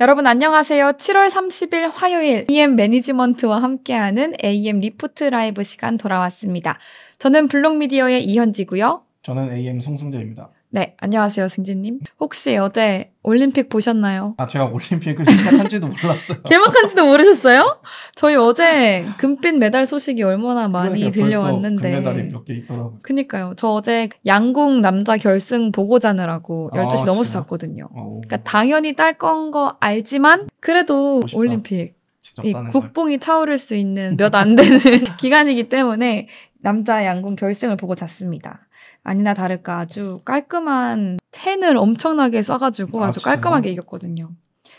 여러분 안녕하세요. 7월 30일 화요일 AM e 매니지먼트와 함께하는 AM 리포트 라이브 시간 돌아왔습니다. 저는 블록미디어의 이현지고요. 저는 AM 송승재입니다. 네, 안녕하세요, 승진님. 혹시 어제 올림픽 보셨나요? 아, 제가 올림픽을 시작한지도 몰랐어요. 개막한지도 모르셨어요? 저희 어제 금빛 메달 소식이 얼마나 많이 들려왔는데. 금메달이 몇 개 있더라고요. 그니까요. 저 어제 양궁 남자 결승 보고 자느라고 12시 아, 넘어서 잤거든요. 어. 그러니까 당연히 딸 건 거 알지만, 그래도 멋있다. 올림픽. 예, 적다는 국뽕이 차오를 수 있는 몇 안 되는 기간이기 때문에 남자 양궁 결승을 보고 잤습니다. 아니나 다를까 아주 깔끔한 텐을 엄청나게 쏴가지고 아, 아주 깔끔하게 이겼거든요.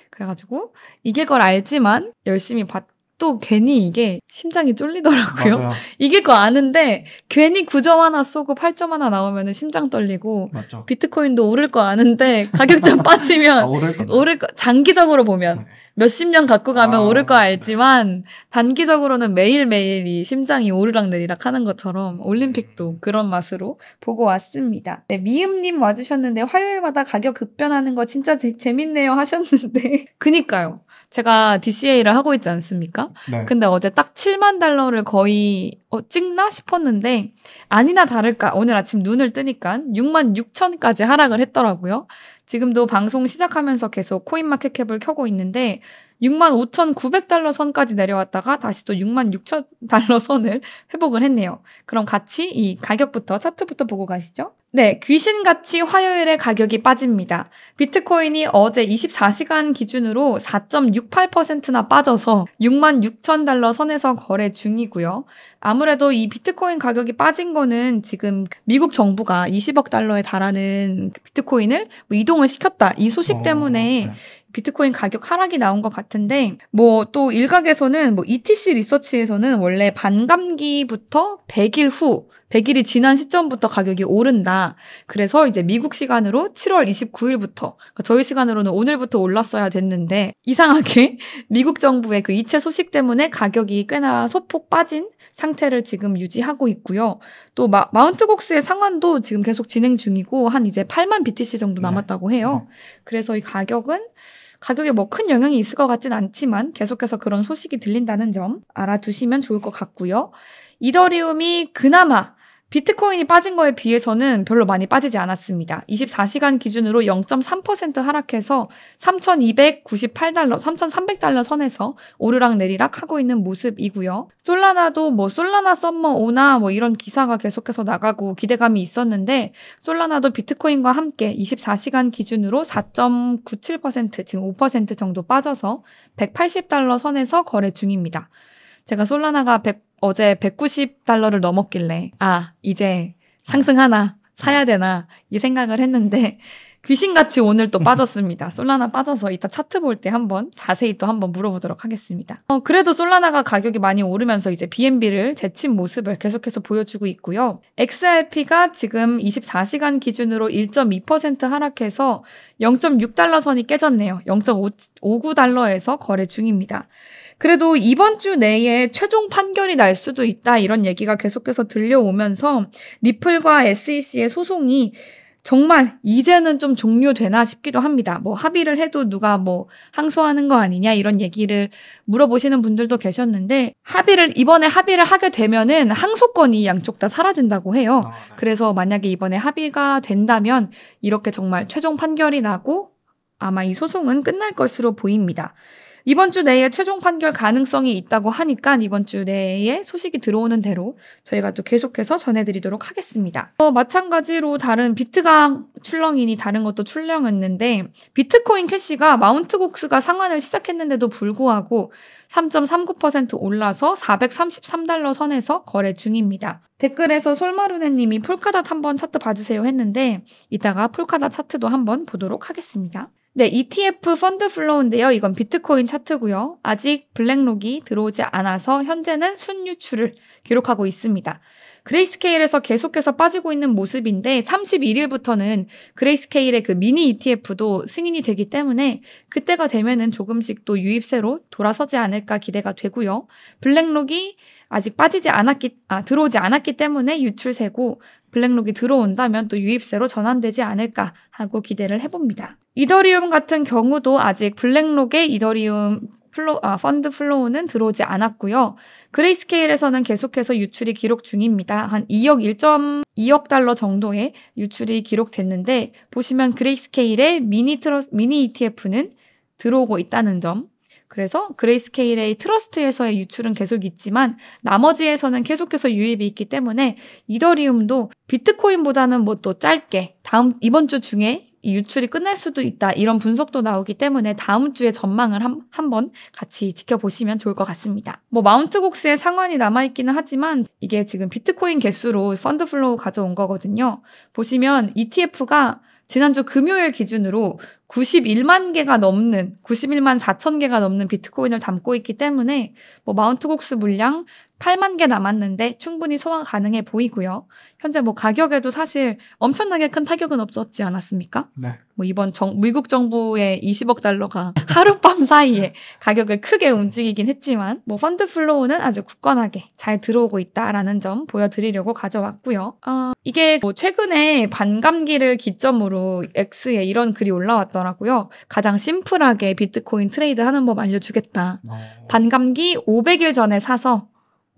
그래가지고 이길 걸 알지만 열심히 봤또 괜히 이게 심장이 쫄리더라고요. 맞아요. 이길 거 아는데 괜히 9점 하나 쏘고 8점 하나 나오면 심장 떨리고 맞죠. 비트코인도 오를 거 아는데 가격 좀 빠지면 아, 오를, 오를 거, 장기적으로 보면 네. 몇십 년 갖고 가면 아. 오를 거 네. 알지만 단기적으로는 매일매일 이 심장이 오르락 내리락 하는 것처럼 올림픽도 음. 그런 맛으로 보고 왔습니다. 네, 미음님 와주셨는데 화요일마다 가격 급변하는 거 진짜 되, 재밌네요 하셨는데. 그니까요. 제가 DCA를 하고 있지 않습니까? 네. 근데 어제 딱 7만 달러를 거의 어, 찍나 싶었는데 아니나 다를까 오늘 아침 눈을 뜨니까 6만 6천까지 하락을 했더라고요. 지금도 방송 시작하면서 계속 코인마켓캡을 켜고 있는데 65,900달러 선까지 내려왔다가 다시 또 66,000달러 선을 회복을 했네요. 그럼 같이 이 가격부터 차트부터 보고 가시죠. 네, 귀신같이 화요일에 가격이 빠집니다. 비트코인이 어제 24시간 기준으로 4.68%나 빠져서 6만 6천 달러 선에서 거래 중이고요. 아무래도 이 비트코인 가격이 빠진 거는 지금 미국 정부가 20억 달러에 달하는 비트코인을 뭐 이동을 시켰다 이 소식 어, 때문에 어, 네. 비트코인 가격 하락이 나온 것 같은데 뭐 또 일각에서는 뭐 ETC 리서치에서는 원래 반감기부터 100일 후 100일이 지난 시점부터 가격이 오른다. 그래서 이제 미국 시간으로 7월 29일부터 그러니까 저희 시간으로는 오늘부터 올랐어야 됐는데 이상하게 미국 정부의 그 이체 소식 때문에 가격이 꽤나 소폭 빠진 상태를 지금 유지하고 있고요. 또 마, 마운트곡스의 상환도 지금 계속 진행 중이고 한 이제 8만 BTC 정도 네. 남았다고 해요. 어. 그래서 이 가격은 가격에 뭐 큰 영향이 있을 것 같진 않지만 계속해서 그런 소식이 들린다는 점 알아두시면 좋을 것 같고요. 이더리움이 그나마 비트코인이 빠진 거에 비해서는 별로 많이 빠지지 않았습니다. 24시간 기준으로 0.3% 하락해서 3,298달러, 3,300달러 선에서 오르락 내리락 하고 있는 모습이고요. 솔라나도 뭐 솔라나 썸머 오나 뭐 이런 기사가 계속해서 나가고 기대감이 있었는데 솔라나도 비트코인과 함께 24시간 기준으로 4.97% 지금 5% 정도 빠져서 180달러 선에서 거래 중입니다. 제가 솔라나가 100 어제 190달러를 넘었길래, 아, 이제 상승하나, 사야 되나, 이 생각을 했는데, 귀신같이 오늘 또 빠졌습니다. 솔라나 빠져서 이따 차트 볼 때 한번 자세히 또 한번 물어보도록 하겠습니다. 어, 그래도 솔라나가 가격이 많이 오르면서 이제 BNB를 제친 모습을 계속해서 보여주고 있고요. XRP가 지금 24시간 기준으로 1.2% 하락해서 0.6달러 선이 깨졌네요. 0.59달러에서 거래 중입니다. 그래도 이번 주 내에 최종 판결이 날 수도 있다 이런 얘기가 계속해서 들려오면서 리플과 SEC의 소송이 정말 이제는 좀 종료되나 싶기도 합니다. 뭐 합의를 해도 누가 뭐 항소하는 거 아니냐 이런 얘기를 물어보시는 분들도 계셨는데 합의를 이번에 합의를 하게 되면은 항소권이 양쪽 다 사라진다고 해요. 아, 네. 그래서 만약에 이번에 합의가 된다면 이렇게 정말 최종 판결이 나고 아마 이 소송은 끝날 것으로 보입니다. 이번 주 내에 최종 판결 가능성이 있다고 하니까 이번 주 내에 소식이 들어오는 대로 저희가 또 계속해서 전해드리도록 하겠습니다. 어, 마찬가지로 다른 비트강 출렁이니 다른 것도 출렁였는데 비트코인 캐시가 마운트 곡스가 상한을 시작했는데도 불구하고 3.39% 올라서 433달러 선에서 거래 중입니다. 댓글에서 솔마루네님이 폴카닷 한번 차트 봐주세요 했는데 이따가 폴카닷 차트도 한번 보도록 하겠습니다. 네, ETF 펀드 플로우인데요. 이건 비트코인 차트고요. 아직 블랙록이 들어오지 않아서 현재는 순유출을 기록하고 있습니다. 그레이스케일에서 계속해서 빠지고 있는 모습인데 31일부터는 그레이스케일의 그 미니 ETF도 승인이 되기 때문에 그때가 되면은 조금씩 또 유입세로 돌아서지 않을까 기대가 되고요. 블랙록이 아직 빠지지 않았기 아 들어오지 않았기 때문에 유출세고 블랙록이 들어온다면 또 유입세로 전환되지 않을까 하고 기대를 해봅니다. 이더리움 같은 경우도 아직 블랙록의 이더리움 플로, 아, 펀드 플로우는 들어오지 않았고요. 그레이스케일에서는 계속해서 유출이 기록 중입니다. 한 2억 1.2억 달러 정도의 유출이 기록됐는데 보시면 그레이스케일의 미니 트러 미니 ETF는 들어오고 있다는 점. 그래서 그레이스케일의 트러스트에서의 유출은 계속 있지만 나머지에서는 계속해서 유입이 있기 때문에 이더리움도 비트코인보다는 뭐 또 짧게 다음 이번 주 중에 이 유출이 끝날 수도 있다 이런 분석도 나오기 때문에 다음 주에 전망을 한, 한 번 같이 지켜보시면 좋을 것 같습니다. 뭐 마운트 곡스의 상환이 남아있기는 하지만 이게 지금 비트코인 개수로 펀드 플로우 가져온 거거든요. 보시면 ETF가 지난주 금요일 기준으로 91만 개가 넘는 91만 4천 개가 넘는 비트코인을 담고 있기 때문에 뭐 마운트 곡수 물량 8만 개 남았는데 충분히 소화 가능해 보이고요. 현재 뭐 가격에도 사실 엄청나게 큰 타격은 없었지 않았습니까? 네. 뭐 이번 정, 미국 정부의 20억 달러가 하룻밤 사이에 가격을 크게 움직이긴 했지만 뭐 펀드 플로우는 아주 굳건하게 잘 들어오고 있다라는 점 보여드리려고 가져왔고요. 어, 이게 뭐 최근에 반감기를 기점으로 X에 이런 글이 올라왔다. 올더라고요 가장 심플하게 비트코인 트레이드 하는 법 알려주겠다. 오. 어. 반감기 500일 전에 사서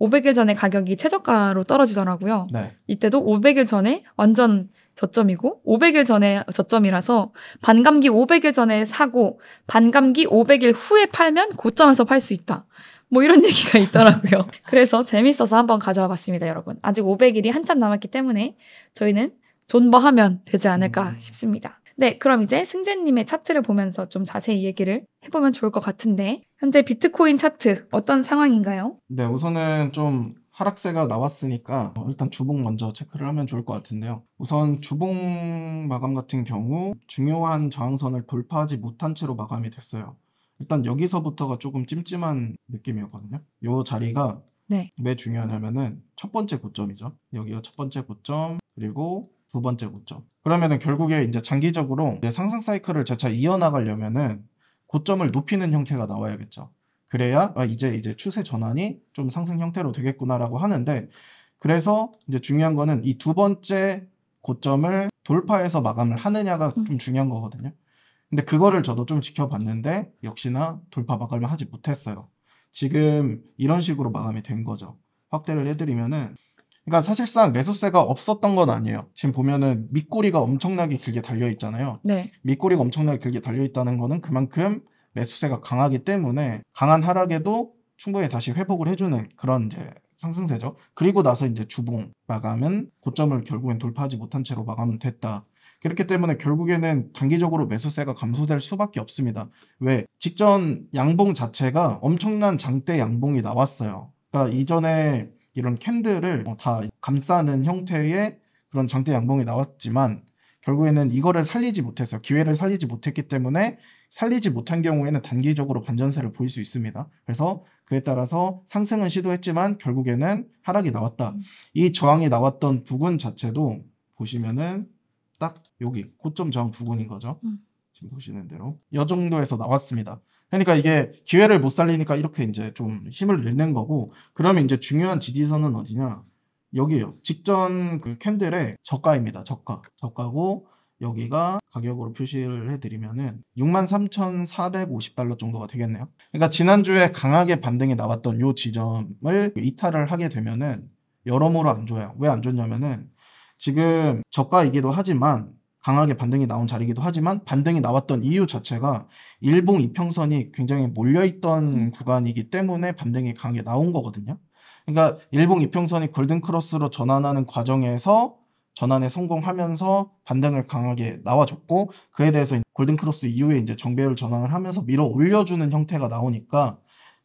500일 전에 가격이 최저가로 떨어지더라고요. 네. 이때도 500일 전에 완전 저점이고 500일 전에 저점이라서 반감기 500일 전에 사고 반감기 500일 후에 팔면 고점에서 팔 수 있다. 뭐 이런 얘기가 있더라고요. 그래서 재밌어서 한번 가져와 봤습니다, 여러분. 아직 500일이 한참 남았기 때문에 저희는 존버하면 되지 않을까 음. 싶습니다. 네, 그럼 이제 승재님의 차트를 보면서 좀 자세히 얘기를 해보면 좋을 것 같은데 현재 비트코인 차트 어떤 상황인가요? 네, 우선은 좀 하락세가 나왔으니까 일단 주봉 먼저 체크를 하면 좋을 것 같은데요. 우선 주봉 마감 같은 경우 중요한 저항선을 돌파하지 못한 채로 마감이 됐어요. 일단 여기서부터가 조금 찜찜한 느낌이었거든요. 이 자리가 네. 왜 중요하냐면은 첫 번째 고점이죠. 여기가 첫 번째 고점 그리고 두 번째 고점. 그러면은 결국에 이제 장기적으로 이제 상승 사이클을 재차 이어나가려면은 고점을 높이는 형태가 나와야겠죠. 그래야 아, 이제 이제 추세 전환이 좀 상승 형태로 되겠구나라고 하는데 그래서 이제 중요한 거는 이 두 번째 고점을 돌파해서 마감을 하느냐가 음. 좀 중요한 거거든요. 근데 그거를 저도 좀 지켜봤는데 역시나 돌파 마감을 하지 못했어요. 지금 이런 식으로 마감이 된 거죠. 확대를 해드리면은 그러니까 사실상 매수세가 없었던 건 아니에요. 지금 보면은 밑꼬리가 엄청나게 길게 달려 있잖아요. 네. 밑꼬리가 엄청나게 길게 달려 있다는 거는 그만큼 매수세가 강하기 때문에 강한 하락에도 충분히 다시 회복을 해주는 그런 이제 상승세죠. 그리고 나서 이제 주봉 마감은 고점을 결국엔 돌파하지 못한 채로 마감은 됐다. 그렇기 때문에 결국에는 단기적으로 매수세가 감소될 수밖에 없습니다. 왜? 직전 양봉 자체가 엄청난 장대 양봉이 나왔어요. 그러니까 이전에 이런 캔들을 어, 다 감싸는 형태의 그런 장대 양봉이 나왔지만 결국에는 이거를 살리지 못해서 기회를 살리지 못했기 때문에 살리지 못한 경우에는 단기적으로 반전세를 보일 수 있습니다. 그래서 그에 따라서 상승은 시도했지만 결국에는 하락이 나왔다. 음. 이 저항이 나왔던 부근 자체도 보시면은 딱 여기 고점 저항 부근인 거죠. 음. 지금 보시는 대로 이 정도에서 나왔습니다. 그러니까 이게 기회를 못 살리니까 이렇게 이제 좀 힘을 잃는 거고 그러면 이제 중요한 지지선은 어디냐 여기에요 직전 그 캔들의 저가입니다 저가 저가고 여기가 가격으로 표시를 해드리면은 63,450달러 정도가 되겠네요 그러니까 지난주에 강하게 반등이 나왔던 요 지점을 이탈을 하게 되면은 여러모로 안 좋아요 왜 안 좋냐면은 지금 저가이기도 하지만 강하게 반등이 나온 자리이기도 하지만 반등이 나왔던 이유 자체가 일봉 이평선이 굉장히 몰려있던 음. 구간이기 때문에 반등이 강하게 나온 거거든요. 그러니까 일봉 이평선이 골든 크로스로 전환하는 과정에서 전환에 성공하면서 반등을 강하게 나와줬고 그에 대해서 골든 크로스 이후에 이제 정배율 전환을 하면서 밀어 올려주는 형태가 나오니까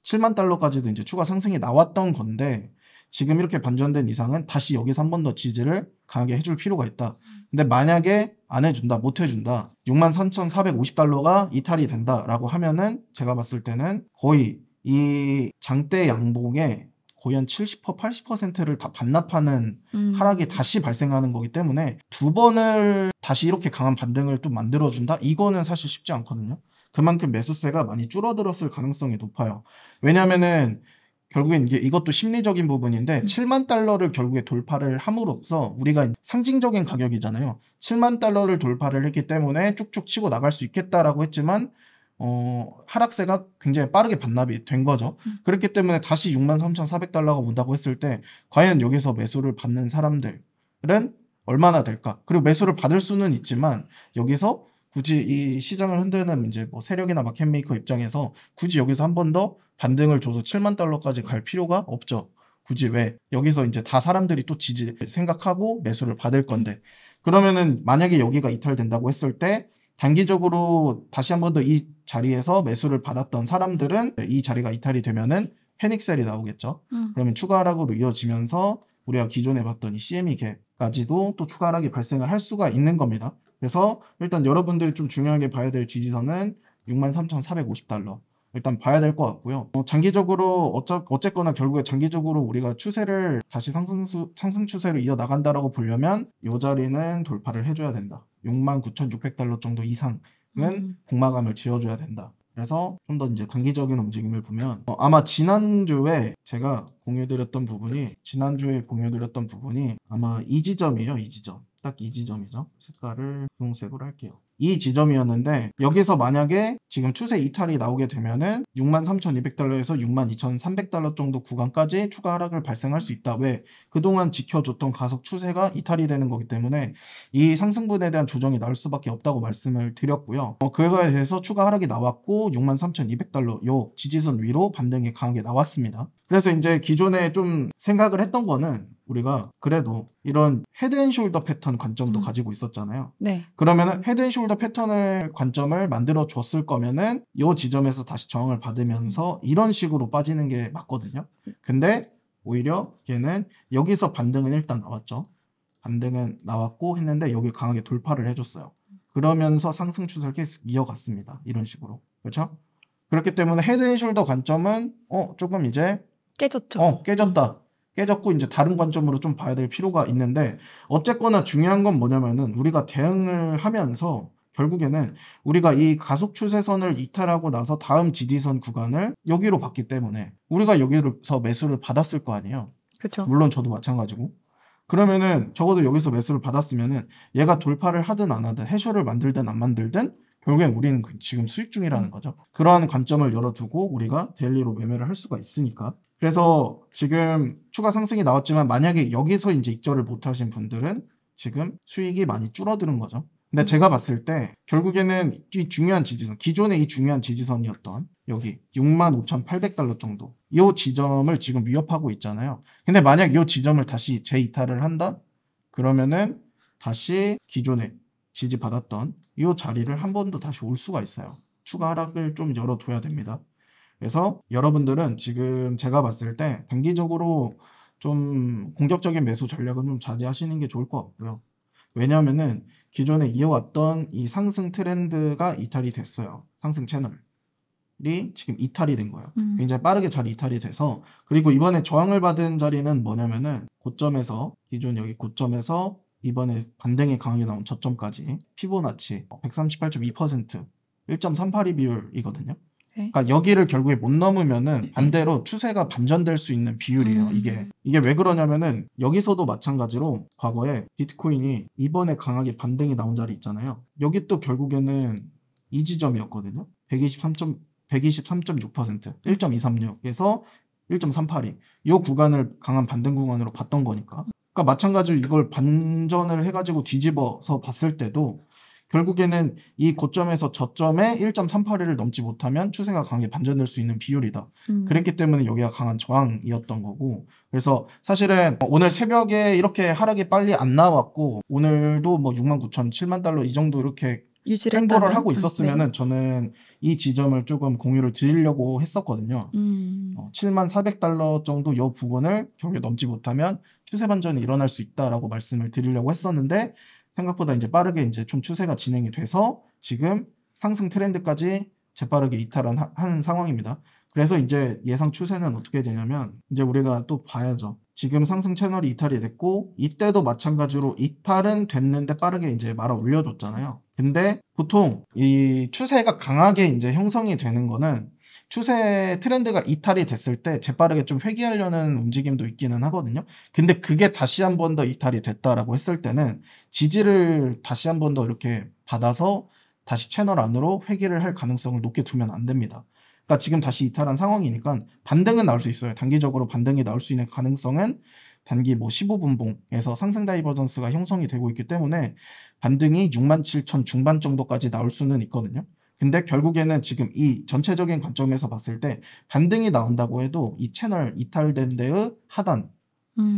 7만 달러까지도 이제 추가 상승이 나왔던 건데 지금 이렇게 반전된 이상은 다시 여기서 한 번 더 지지를 강하게 해줄 필요가 있다. 음. 근데 만약에 안 해준다, 못 해준다, 63,450달러가 이탈이 된다라고 하면은 제가 봤을 때는 거의 이 장대 양봉에 거의 한 70%, 80%를 다 반납하는 음. 하락이 다시 발생하는 거기 때문에 두 번을 다시 이렇게 강한 반등을 또 만들어준다? 이거는 사실 쉽지 않거든요. 그만큼 매수세가 많이 줄어들었을 가능성이 높아요. 왜냐면은 하 결국엔 이게 이것도 심리적인 부분인데 음. 7만 달러를 결국에 돌파를 함으로써 우리가 상징적인 가격이잖아요. 7만 달러를 돌파를 했기 때문에 쭉쭉 치고 나갈 수 있겠다라고 했지만 어, 하락세가 굉장히 빠르게 반납이 된 거죠. 음. 그렇기 때문에 다시 63,400달러가 만 온다고 했을 때 과연 여기서 매수를 받는 사람들은 얼마나 될까? 그리고 매수를 받을 수는 있지만 여기서 굳이 이 시장을 흔드는 이제 뭐 세력이나 마켓메이커 입장에서 굳이 여기서 한번더 반등을 줘서 7만 달러까지 갈 필요가 없죠. 굳이 왜 여기서 이제 다 사람들이 또 지지 생각하고 매수를 받을 건데 그러면은 만약에 여기가 이탈된다고 했을 때 단기적으로 다시 한번 더 이 자리에서 매수를 받았던 사람들은 이 자리가 이탈이 되면은 패닉셀이 나오겠죠. 음. 그러면 추가 하락으로 이어지면서 우리가 기존에 봤던 이 CME 갭까지도 또 추가 하락이 발생을 할 수가 있는 겁니다. 그래서 일단 여러분들이 좀 중요하게 봐야 될 지지선은 63,450달러. 일단 봐야 될 것 같고요. 어, 장기적으로 어쩌, 어쨌거나 결국에 장기적으로 우리가 추세를 다시 상승, 상승 추세로 이어나간다라고 보려면 이 자리는 돌파를 해줘야 된다. 69,600달러 정도 이상은 음. 공마감을 지어줘야 된다. 그래서 좀 더 이제 단기적인 움직임을 보면 어, 아마 지난주에 제가 공유드렸던 부분이 지난주에 공유드렸던 부분이 아마 이 지점이에요. 이 지점. 딱 이 지점이죠. 색깔을 분홍색으로 할게요. 이 지점이었는데 여기서 만약에 지금 추세 이탈이 나오게 되면은 63,200달러에서 62,300달러 정도 구간까지 추가 하락을 발생할 수 있다. 왜? 그동안 지켜줬던 가속 추세가 이탈이 되는 거기 때문에 이 상승분에 대한 조정이 나올 수밖에 없다고 말씀을 드렸고요. 어, 그거에 대해서 추가 하락이 나왔고 63,200달러 요 지지선 위로 반등이 강하게 나왔습니다. 그래서 이제 기존에 좀 생각을 했던 거는 우리가 그래도 이런 헤드앤숄더 패턴 관점도 음. 가지고 있었잖아요. 네. 그러면 헤드앤숄더 오버헤 패턴을 관점을 만들어 줬을 거면은 이 지점에서 다시 저항을 받으면서 이런 식으로 빠지는 게 맞거든요. 근데 오히려 얘는 여기서 반등은 일단 나왔죠. 반등은 나왔고 했는데 여기 강하게 돌파를 해줬어요. 그러면서 상승 추세를 계속 이어갔습니다. 이런 식으로. 그렇죠? 그렇기 때문에 헤드앤숄더 관점은 어 조금 이제 깨졌죠. 어 깨졌다. 깨졌고 이제 다른 관점으로 좀 봐야 될 필요가 있는데 어쨌거나 중요한 건 뭐냐면은 우리가 대응을 하면서 결국에는 우리가 이 가속 추세선을 이탈하고 나서 다음 지지선 구간을 여기로 봤기 때문에 우리가 여기서 매수를 받았을 거 아니에요. 그렇죠. 물론 저도 마찬가지고. 그러면은 적어도 여기서 매수를 받았으면은 얘가 돌파를 하든 안 하든 해쇼를 만들든 안 만들든 결국엔 우리는 그 지금 수익 중이라는 거죠. 그러한 관점을 열어두고 우리가 데일리로 매매를 할 수가 있으니까. 그래서 지금 추가 상승이 나왔지만 만약에 여기서 이제 입절을 못 하신 분들은 지금 수익이 많이 줄어드는 거죠. 근데 음. 제가 봤을 때 결국에는 이 중요한 지지선, 기존의 이 중요한 지지선이었던 여기 65,800달러 정도 이 지점을 지금 위협하고 있잖아요. 근데 만약 이 지점을 다시 재이탈을 한다? 그러면은 다시 기존에 지지받았던 이 자리를 한 번 더 다시 올 수가 있어요. 추가 하락을 좀 열어둬야 됩니다. 그래서 여러분들은 지금 제가 봤을 때 단기적으로 좀 공격적인 매수 전략은 좀 자제하시는 게 좋을 것 같고요. 왜냐하면은 기존에 이어왔던 이 상승 트렌드가 이탈이 됐어요. 상승 채널이 지금 이탈이 된 거예요. 음. 굉장히 빠르게 잘 이탈이 돼서 그리고 이번에 저항을 받은 자리는 뭐냐면은 고점에서 기존 여기 고점에서 이번에 반등이 강하게 나온 저점까지 피보나치 138.2% 1 3 8이 비율이거든요. 네. 그러니까 여기를 결국에 못 넘으면은 네. 반대로 추세가 반전될 수 있는 비율이에요. 음. 이게 이게 왜 그러냐면은 여기서도 마찬가지로 과거에 비트코인이 이번에 강하게 반등이 나온 자리 있잖아요. 여기 또 결국에는 이 지점이었거든요. 123점 123.6% 1.236에서 1.382. 이 구간을 강한 반등 구간으로 봤던 거니까. 그러니까 마찬가지로 이걸 반전을 해가지고 뒤집어서 봤을 때도 결국에는 이 고점에서 저점에 1.381을 넘지 못하면 추세가 강하게 반전될 수 있는 비율이다. 음. 그랬기 때문에 여기가 강한 저항이었던 거고. 그래서 사실은 뭐 오늘 새벽에 이렇게 하락이 빨리 안 나왔고 오늘도 뭐 6만 9천, 7만 달러 이 정도 이렇게 행보를 하고 있었으면은 아, 네. 저는 이 지점을 조금 공유를 드리려고 했었거든요. 음. 어, 7만 400달러 정도 여 부분을 결국에 넘지 못하면 추세 반전이 일어날 수 있다라고 말씀을 드리려고 했었는데 생각보다 이제 빠르게 이제 좀 추세가 진행이 돼서 지금 상승 트렌드까지 재빠르게 이탈한 한 상황입니다. 그래서 이제 예상 추세는 어떻게 되냐면 이제 우리가 또 봐야죠. 지금 상승 채널이 이탈이 됐고 이때도 마찬가지로 이탈은 됐는데 빠르게 이제 말아 올려줬잖아요. 근데 보통 이 추세가 강하게 이제 형성이 되는 거는 추세 트렌드가 이탈이 됐을 때 재빠르게 좀 회귀하려는 움직임도 있기는 하거든요. 근데 그게 다시 한 번 더 이탈이 됐다라고 했을 때는 지지를 다시 한 번 더 이렇게 받아서 다시 채널 안으로 회귀를 할 가능성을 높게 두면 안 됩니다. 그러니까 지금 다시 이탈한 상황이니까 반등은 나올 수 있어요. 단기적으로 반등이 나올 수 있는 가능성은 단기 뭐 15분봉에서 상승 다이버전스가 형성이 되고 있기 때문에 반등이 67,000 중반 정도까지 나올 수는 있거든요. 근데 결국에는 지금 이 전체적인 관점에서 봤을 때 반등이 나온다고 해도 이 채널 이탈된 데의 하단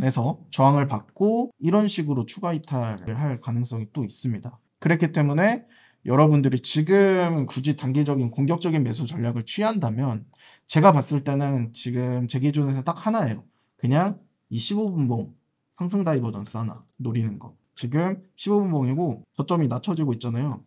에서 음. 저항을 받고 이런 식으로 추가 이탈을 할 가능성이 또 있습니다. 그렇기 때문에 여러분들이 지금 굳이 단기적인 공격적인 매수 전략을 취한다면 제가 봤을 때는 지금 제 기준에서 딱 하나예요. 그냥 이 15분봉 상승 다이버전스 하나 노리는 거. 지금 15분봉이고 저점이 낮춰지고 있잖아요.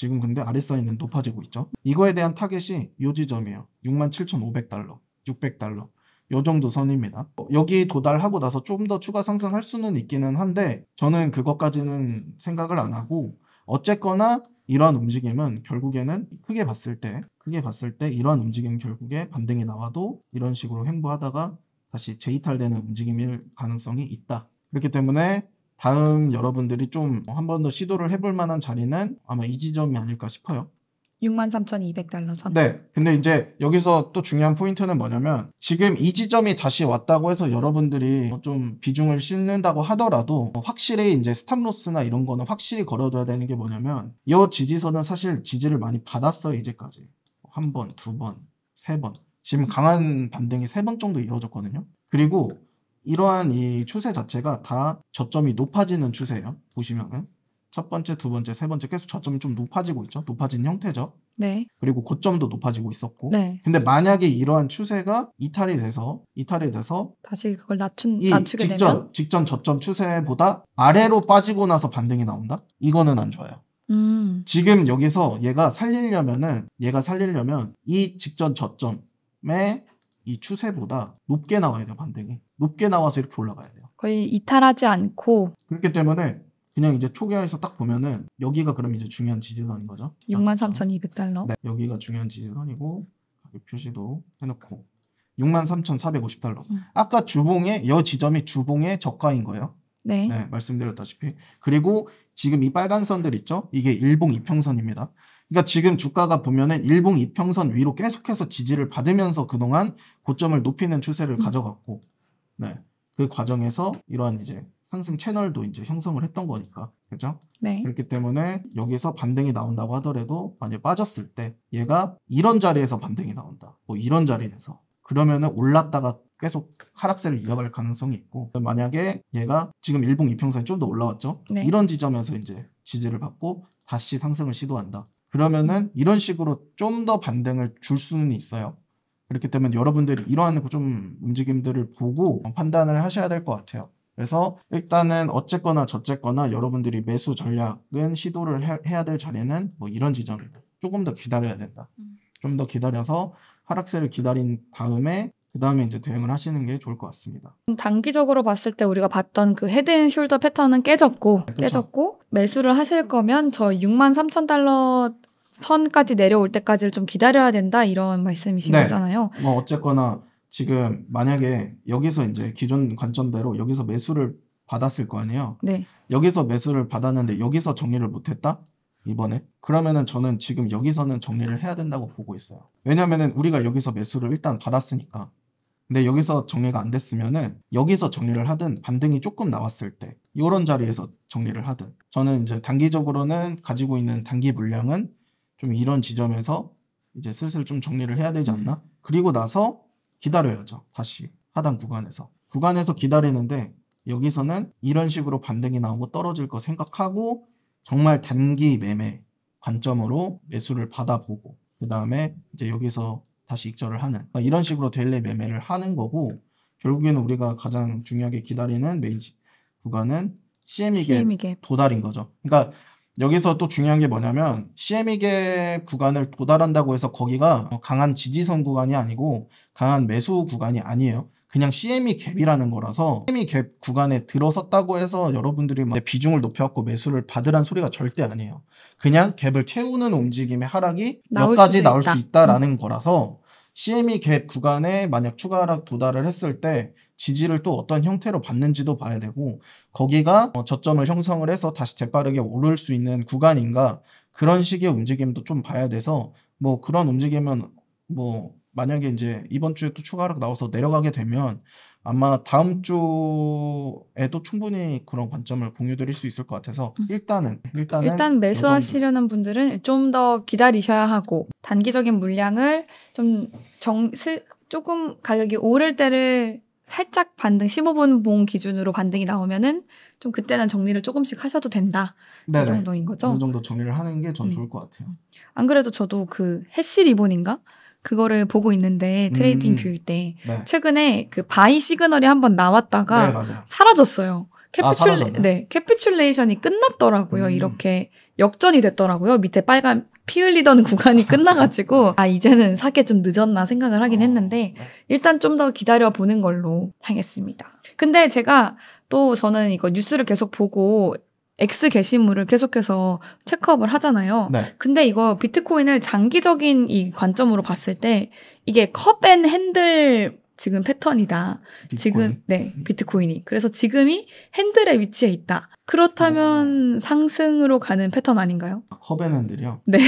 지금 근데 RSI는 높아지고 있죠. 이거에 대한 타겟이 요 지점이에요. 67,500달러, 600달러 요 정도 선입니다. 어, 여기 도달하고 나서 조금 더 추가 상승할 수는 있기는 한데 저는 그것까지는 생각을 안 하고 어쨌거나 이런 움직임은 결국에는 크게 봤을 때 크게 봤을 때이런 움직임 결국에 반등이 나와도 이런 식으로 횡보하다가 다시 재이탈되는 움직임일 가능성이 있다. 그렇기 때문에 다음 여러분들이 좀 한 번 더 시도를 해볼 만한 자리는 아마 이 지점이 아닐까 싶어요. 63,200달러 선. 네. 근데 이제 여기서 또 중요한 포인트는 뭐냐면 지금 이 지점이 다시 왔다고 해서 여러분들이 좀 비중을 싣는다고 하더라도 확실히 이제 스탑로스나 이런 거는 확실히 걸어둬야 되는 게 뭐냐면 이 지지선은 사실 지지를 많이 받았어요. 이제까지. 한 번, 두 번, 세 번. 지금 강한 반등이 세 번 정도 이루어졌거든요. 그리고 이러한 이 추세 자체가 다 저점이 높아지는 추세예요. 보시면은 첫 번째, 두 번째, 세 번째 계속 저점이 좀 높아지고 있죠. 높아진 형태죠. 네. 그리고 고점도 높아지고 있었고. 네. 근데 만약에 이러한 추세가 이탈이 돼서 이탈이 돼서 다시 그걸 낮춘 낮추게 직전, 되면 직전 저점 추세보다 아래로 빠지고 나서 반등이 나온다? 이거는 안 좋아요. 음. 지금 여기서 얘가 살리려면은 얘가 살리려면 이 직전 저점에 이 추세보다 높게 나와야 돼요, 반등이. 높게 나와서 이렇게 올라가야 돼요. 거의 이탈하지 않고. 그렇기 때문에 그냥 이제 초기화해서 딱 보면은 여기가 그럼 이제 중요한 지지선인 거죠. 63,200달러. 네, 여기가 중요한 지지선이고 표시도 해놓고 63,450달러. 음. 아까 주봉의 여 지점이 주봉의 저가인 거예요. 네. 네, 말씀드렸다시피. 그리고 지금 이 빨간 선들 있죠? 이게 일봉 이평선입니다. 그러니까 지금 주가가 보면은 일봉 이평선 위로 계속해서 지지를 받으면서 그동안 고점을 높이는 추세를 음. 가져갔고, 네. 그 과정에서 이러한 이제 상승 채널도 이제 형성을 했던 거니까. 그죠? 네. 그렇기 때문에 여기서 반등이 나온다고 하더라도 만약에 빠졌을 때 얘가 이런 자리에서 반등이 나온다. 뭐 이런 자리에서. 그러면은 올랐다가 계속 하락세를 이어갈 가능성이 있고 만약에 얘가 지금 일봉 이평선이 좀 더 올라왔죠? 네. 이런 지점에서 이제 지지를 받고 다시 상승을 시도한다. 그러면은 이런 식으로 좀 더 반등을 줄 수는 있어요. 그렇기 때문에 여러분들이 이러한 그 좀 움직임들을 보고 판단을 하셔야 될 것 같아요. 그래서 일단은 어쨌거나 저쨌거나 여러분들이 매수 전략은 시도를 해, 야될 자리는 뭐 이런 지점 조금 더 기다려야 된다. 음. 좀더 기다려서 하락세를 기다린 다음에 그 다음에 이제 대응을 하시는 게 좋을 것 같습니다. 음, 단기적으로 봤을 때 우리가 봤던 그 헤드앤숄더 패턴은 깨졌고 네, 그렇 깨졌고 매수를 하실 거면 저 6만 3천 달러 선까지 내려올 때까지를 좀 기다려야 된다 이런 말씀이신 네. 거잖아요. 뭐 어쨌거나 지금 만약에 여기서 이제 기존 관점대로 여기서 매수를 받았을 거 아니에요. 네. 여기서 매수를 받았는데 여기서 정리를 못했다? 이번에 그러면은 저는 지금 여기서는 정리를 해야 된다고 보고 있어요. 왜냐면은 하 우리가 여기서 매수를 일단 받았으니까 근데 네, 여기서 정리가 안 됐으면은 여기서 정리를 하든 반등이 조금 나왔을 때 이런 자리에서 정리를 하든 저는 이제 단기적으로는 가지고 있는 단기 물량은 좀 이런 지점에서 이제 슬슬 좀 정리를 해야 되지 않나? 그리고 나서 기다려야죠. 다시 하단 구간에서 구간에서 기다리는데 여기서는 이런 식으로 반등이 나오고 떨어질 거 생각하고 정말 단기 매매 관점으로 매수를 받아보고 그 다음에 이제 여기서 다시 익절을 하는 뭐 이런 식으로 델레 매매를 하는 거고 결국에는 우리가 가장 중요하게 기다리는 메인 구간은 CME c 도달인 거죠. 그러니까 여기서 또 중요한 게 뭐냐면 CME 갭 구간을 도달한다고 해서 거기가 강한 지지선 구간이 아니고 강한 매수 구간이 아니에요. 그냥 CME 갭이라는 거라서 CME 갭 구간에 들어섰다고 해서 여러분들이 막 비중을 높여갖고 매수를 받으란 소리가 절대 아니에요. 그냥 갭을 채우는 움직임의 하락이 몇 가지 나올 수 있다라는 음. 거라서 CME 갭 구간에 만약 추가 하락 도달을 했을 때 지지를 또 어떤 형태로 받는지도 봐야 되고 거기가 어, 저점을 형성을 해서 다시 재빠르게 오를 수 있는 구간인가 그런 식의 움직임도 좀 봐야 돼서 뭐 그런 움직임은 뭐 만약에 이제 이번 주에 또 추가 하락 나와서 내려가게 되면 아마 다음 주에도 충분히 그런 관점을 공유드릴 수 있을 것 같아서 음. 일단은 일단은 일단 매수하시려는 분들은 좀 더 기다리셔야 하고 단기적인 물량을 좀정 조금 가격이 오를 때를 살짝 반등 15분 봉 기준으로 반등이 나오면은 좀 그때는 정리를 조금씩 하셔도 된다. 그 네네. 그 정도인 거죠. 어느 정도 정리를 하는 게전 음. 좋을 것 같아요. 안 그래도 저도 그 해시 리본인가? 그거를 보고 있는데 트레이딩 음. 뷰일 때 네. 최근에 그 바이 시그널이 한번 나왔다가 네, 사라졌어요. 캐피출레 아, 네 캐피출레이션이 끝났더라고요. 음. 이렇게 역전이 됐더라고요. 밑에 빨간 피 흘리던 구간이 끝나가지고 아 이제는 사게 좀 늦었나 생각을 하긴 어, 했는데 네. 일단 좀 더 기다려 보는 걸로 하겠습니다. 근데 제가 또 저는 이거 뉴스를 계속 보고 X 게시물을 계속해서 체크업을 하잖아요. 네. 근데 이거 비트코인을 장기적인 이 관점으로 봤을 때 이게 컵앤 핸들 지금 패턴이다. 비트코인? 지금 네 비트코인이 그래서 지금이 핸들의 위치에 있다. 그렇다면 어... 상승으로 가는 패턴 아닌가요? 커벤핸들이요? 아, 네.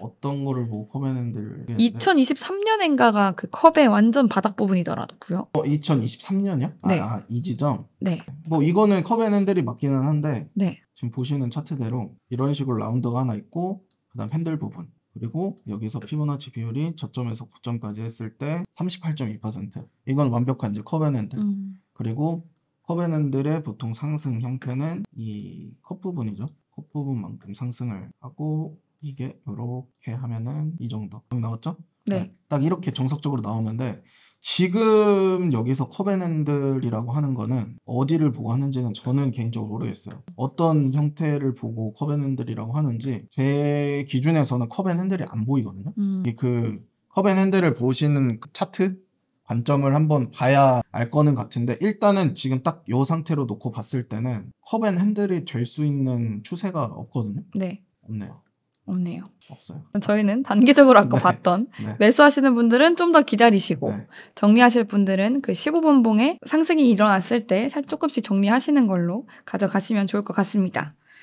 어떤 거를 보고 커벤핸들? 2023년엔가가 그 컵의 완전 바닥 부분이더라고요. 어, 2023년이요? 아, 네. 아, 이 지점. 네. 뭐 이거는 커벤핸들이 맞기는 한데. 네. 지금 보시는 차트대로 이런 식으로 라운드가 하나 있고 그다음 핸들 부분. 그리고 여기서 피보나치 비율이 저점에서 고점까지 했을 때38.2% 이건 완벽한 이제 커버핸드 음. 그리고 커버핸드의 보통 상승 형태는 이 컵 부분이죠 컵 부분만큼 상승을 하고 이게 이렇게 하면은 이 정도 나왔죠? 네. 네. 딱 이렇게 정석적으로 나오는데 지금 여기서 커베넌들이라고 하는 거는 어디를 보고 하는지는 저는 개인적으로 모르겠어요. 어떤 형태를 보고 커베넌들이라고 하는지 제 기준에서는 커베넌들이 안 보이거든요. 음. 그 커베넌들을 보시는 그 차트 관점을 한번 봐야 알 거는 같은데 일단은 지금 딱 이 상태로 놓고 봤을 때는 커벤 핸들이 될 수 있는 추세가 없거든요. 네. 없네요. 없네요. 없어요. 저희는 단기적으로 아까 네. 봤던 네. 매수하시는 분들은 좀 더 기다리시고 네. 정리하실 분들은 그 15분 봉에 상승이 일어났을 때 조금씩 정리하시는 걸로 가져가시면 좋을 것 같습니다.